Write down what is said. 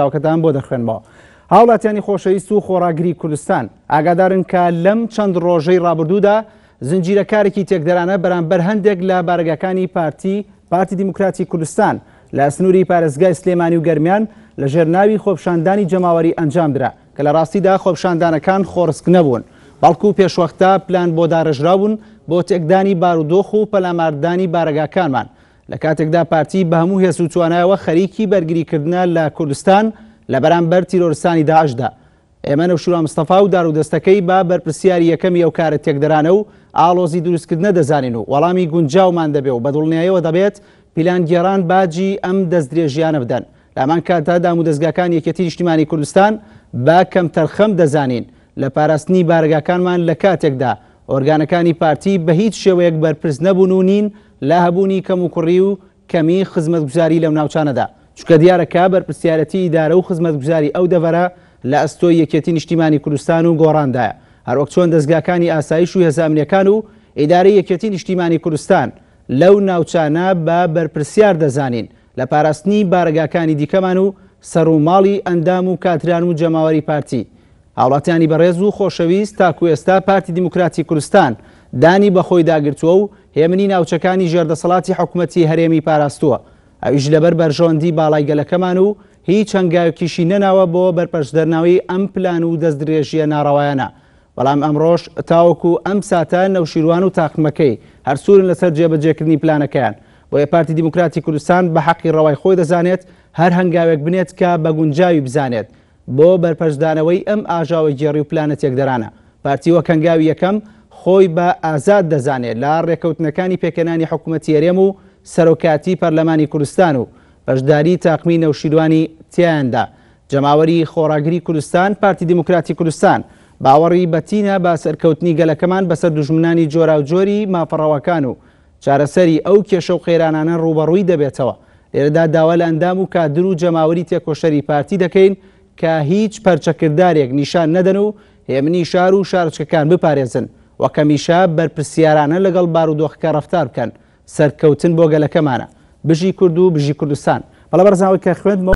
داواکەدان بۆ دەخوێنمەوە. هاوڵاتیانی خۆشەویست و خۆراگری کوردستان ئاگادارن کە لەم چەند ڕۆژەی ڕابردوودا زنجیرەکارێکی تێکدەرانە بەرامبەر هەندێک لە بارگەکانی پارتی پارتی دیموکراتی کوردستان لە سنووری پارێزگای سلێمانی و گەرمیان لە ژێرناوی خۆپشاندانی جەماوەری ئەنجامدرا کە لە ڕاستیدا خۆپشاندانەکان خۆرسک نەبوون. بەڵکو و پێشوەختە پلان بۆ داڕژرابوون بۆ تێکدانی بارودۆخ و پەلاماردانی بارگاکانمان لە کاتێکدا پارتی بە هەموو هێز و توانایەوە خەریکی بەرگریکردە لە کوردستان لە بەرامبەر تیرۆرسانی داعشدا ئێمە نەوشورا مستەفا و دار و دەستەکەی با بەرپرسیاری یەکەم ئەو کارە تێکدەرانە و ئالۆزی دروستکردنە دەزانین و وەڵامی گونجاومان دەبێ و بەدڵنیایەوە دەبێت پیلان گێران باجی ئەم دەست درێژیانە بدەن لامان کاتدا دام و دەستگاکان یەکەتی نیشتیمانی کوردستان با کەم تەرخەم دەزانین لە پاراستنی بارگاکانمان لە کاتێکدا ئۆرگانەکانی پارتی بە هیچ شێوەیەک بەرپرس نەبوون و نین لا هەبوونی کەم و کوڕی و کەمی خزمەت گوزاری لەو ناوچانەدا چکە دیارە کا بەرپسیارەتی ئیدارە و خزمەت گوزاری ئەو دەڤەرە لە ئەستۆی یەکێتی نیشتیمانی کوردستان و گۆڕاندایە هەروەک چۆن دەستگاکانی ئاسایش و هێزانیەکان و ئیداری یەکێتی نیشتیمانی کوردستان لەو ناوچانە بە بەرپرسیار دەزانین لە پاراستنی بارگاکانی دیکەمان و سەر و ماڵی ئەندام و کاتران و جەماوەری پارتی هاوڵاتیانی بەڕێز و خۆشەویست تاکو ئێستا پارتی دیموکراتی کوردستان دانی بەخۆی داگرتووە و هێمنی ناوچەکانی ژێردەسەڵاتی حکوومەتتی هەرێمی پاراستووە ئەویش لەبەر بەرژۆندی باڵای گەلەکەمان و هیچ چەنگاوکیشی نەناوە بۆ بەرپەشدەرناوی ئەم پلان و دەست درێژیە ناڕەوایانە بەڵام ئەمڕۆژ تاوەکو ئەم ساتە نەوشیروان و تاقمەکەی هەرسورن لەسەر جێبەجێکردنی پلانەکەیان بۆیە پارتی دیموکراتی کوردستان بە حەقی ڕەوای خۆی دەزانێت هەر هەنگاوێک بنێت کە بە گونجاوی بزانێت بۆ بەرپەشدانەوەی ئەم ئاژاوە گێڕی و پلانەتێک دەرانە پارتیوە کەنگاوی یەکەم خۆی بە ئازاد دەزانێت لا ڕێکەوتنەکانی پێکەنانی حکوومەتیێرێم و سەرۆکاتی پەرلەمانی کوردستان و بەشداری تاقمی نەوشیدوانی تیاندا جەماوەری خۆراگری کوردستان پارتی دموکراتی کوردستان باوەڕی بەتینە با سەرکەوتنی گەلەکەمان بەسەر دژمنانی جۆرا و جۆری مافەڕەوەکان و چارەسەری ئەو کێشە و قێرانانە ڕوبەڕووی دەبێتەوە ئێرەدا داوا لە ئەندام و کادر و جەماوەری تێکۆشەری پارتی دەکەین کە هیچ پەرچەکردارێک نیشان نەدەن و هێمنی شار و شارچەکان بپارێزن. و کەمیشە بەرپسیارانە لەگەڵ بارودۆخەکە ڕفتار بکەن سەرکەوتن بۆ گەلەکەمانە بژی کورد و بژی کوردستان بەڵە بەرزناوی کە خوێندمە